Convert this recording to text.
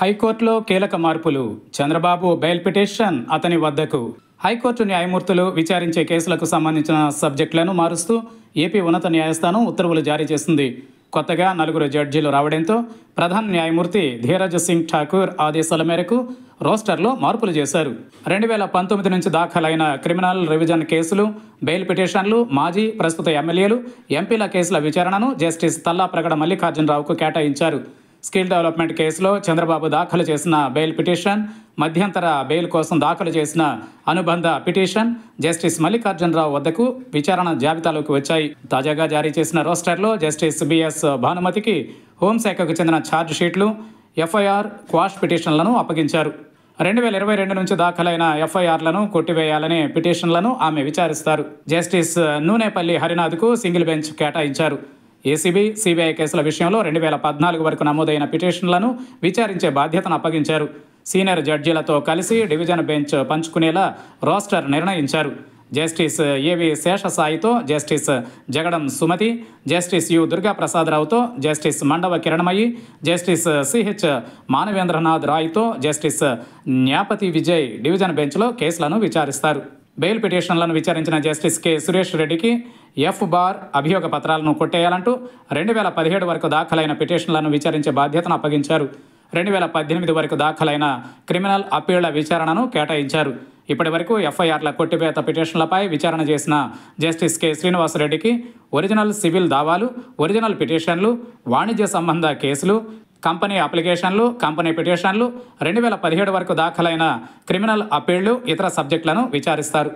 హైకోర్టులో కీలక మార్పులు చంద్రబాబు బెయిల్ పిటిషన్ అతని వద్దకు హైకోర్టు న్యాయమూర్తులు విచారించే కేసులకు సంబంధించిన సబ్జెక్టులను మారుస్తూ ఏపీ ఉన్నత న్యాయస్థానం ఉత్తర్వులు జారీ చేసింది కొత్తగా నలుగురు జడ్జీలు రావడంతో ప్రధాన న్యాయమూర్తి ధీరజ్ సింగ్ ఠాకూర్ ఆదేశాల మేరకు రోస్టర్లో మార్పులు చేశారు రెండు వేల పంతొమ్మిది నుంచి దాఖలైన క్రిమినల్ రివిజన్ కేసులు బెయిల్ పిటిషన్లు మాజీ ప్రస్తుత ఎమ్మెల్యేలు ఎంపీల కేసుల విచారణను జస్టిస్ తల్లా ప్రగడ మల్లికార్జునరావుకు కేటాయించారు స్కిల్ డెవలప్మెంట్ కేసులో చంద్రబాబు దాఖలు చేసిన బెయిల్ పిటిషన్ మధ్యంతర బెయిల్ కోసం దాఖలు చేసిన అనుబంధ పిటిషన్ జస్టిస్ మల్లికార్జునరావు వద్దకు విచారణ జాబితాలోకి వచ్చాయి తాజాగా జారీ చేసిన రోస్టర్లో జస్టిస్ బిఎస్ భానుమతికి హోంశాఖకు చెందిన ఛార్జ్ షీట్లు ఎఫ్ఐఆర్ క్వాష్ పిటిషన్లను అప్పగించారు రెండు వేల ఇరవై రెండు నుంచి దాఖలైన ఎఫ్ఐఆర్లను కొట్టివేయాలనే పిటిషన్లను ఆమె విచారిస్తారు జస్టిస్ నూనేపల్లి హరినాథ్కు సింగిల్ బెంచ్ కేటాయించారు ఏసీబీ సీబీఐ కేసుల విషయంలో రెండు వేల పద్నాలుగు వరకు నమోదైన పిటిషన్లను విచారించే బాధ్యతను అప్పగించారు సీనియర్ జడ్జీలతో కలిసి డివిజన్ బెంచ్ పంచుకునేలా రోస్టర్ నిర్ణయించారు జస్టిస్ ఏవి శేషసాయితో justice Jagadam Sumathi justice U దుర్గాప్రసాదరావుతో justice Mandava Kiranmayi justice C H Manavendranath రాయ్తో జస్టిస్ న్యాపతి విజయ్ డివిజన్ బెంచ్లో కేసులను విచారిస్తారు బెయిల్ పిటిషన్లను విచారించిన జస్టిస్ కె సురేష్ రెడ్డికి ఎఫ్ బార్ అభియోగ పత్రాలను కొట్టేయాలంటూ రెండు వేల పదిహేడు వరకు దాఖలైన పిటిషన్లను విచారించే బాధ్యతను అప్పగించారు రెండు వేల పద్దెనిమిది వరకు దాఖలైన క్రిమినల్ అప్పీళ్ల విచారణను కేటాయించారు ఇప్పటి వరకు ఎఫ్ఐఆర్ల కొట్టివేత పిటిషన్లపై విచారణ చేసిన జస్టిస్ కె శ్రీనివాసరెడ్డికి ఒరిజినల్ సివిల్ దావాలు ఒరిజినల్ పిటిషన్లు వాణిజ్య సంబంధ కేసులు కంపెనీ అప్లికేషన్లు కంపెనీ పిటిషన్లు రెండు వేల పదిహేడు వరకు దాఖలైన క్రిమినల్ అప్పీళ్లు ఇతర సబ్జెక్టులను విచారిస్తారు